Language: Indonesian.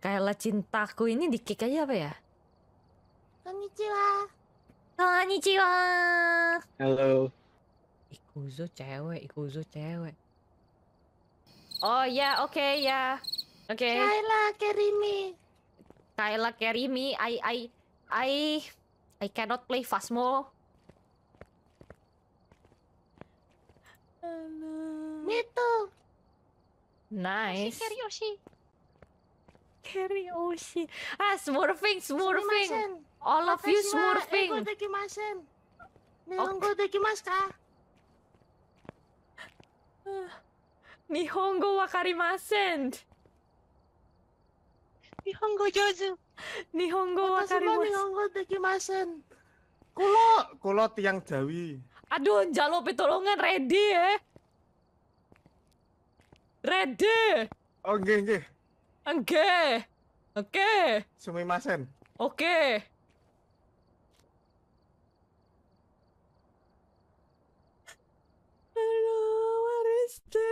Kayla cintaku ini di kick aja apa ya? Konnichiwa. Konnichiwa. Halo. Ikuzo cewek, Ikuzo cewek. Oh ya, yeah, oke okay, ya. Yeah. Oke. Okay. Kayla kerimi. Kayla kerimi, I I I I cannot play Fasmo. Halo. Me Nice. Yoshi Yoshi. Carry Oshi. Ah, smurfing, smurfing. All of you smurfing. Nihongo dekimasu ka? Nihongo wakarimasen. Nihongo jozu. Nihongo wakarimasen. Nihongo dekimasen. Kulo, kulo tiang Jawi. Aduh, jalo pitolongan ready ya. Ready. Oke, oh, oke. Oke. Oke. Sumimasen. Oke. Hello, what is this?